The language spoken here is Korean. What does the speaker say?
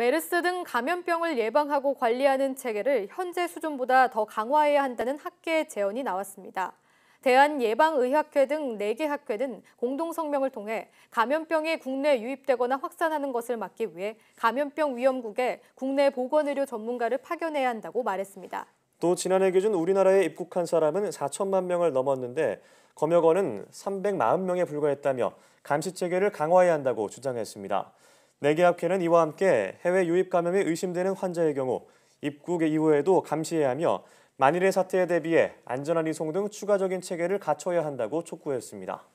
메르스 등 감염병을 예방하고 관리하는 체계를 현재 수준보다 더 강화해야 한다는 학계 의 제언이 나왔습니다. 대한예방의학회 등 4개 학회는 공동성명을 통해 감염병이 국내 유입되거나 확산하는 것을 막기 위해 감염병 위험국에 국내 보건의료 전문가를 파견해야 한다고 말했습니다. 또 지난해 기준 우리나라에 입국한 사람은 4천만 명을 넘었는데 검역원은 340명에 불과했다며 감시 체계를 강화해야 한다고 주장했습니다. 내개합회는 이와 함께 해외 유입 감염이 의심되는 환자의 경우 입국 이후에도 감시해야 하며 만일의 사태에 대비해 안전한 이송 등 추가적인 체계를 갖춰야 한다고 촉구했습니다.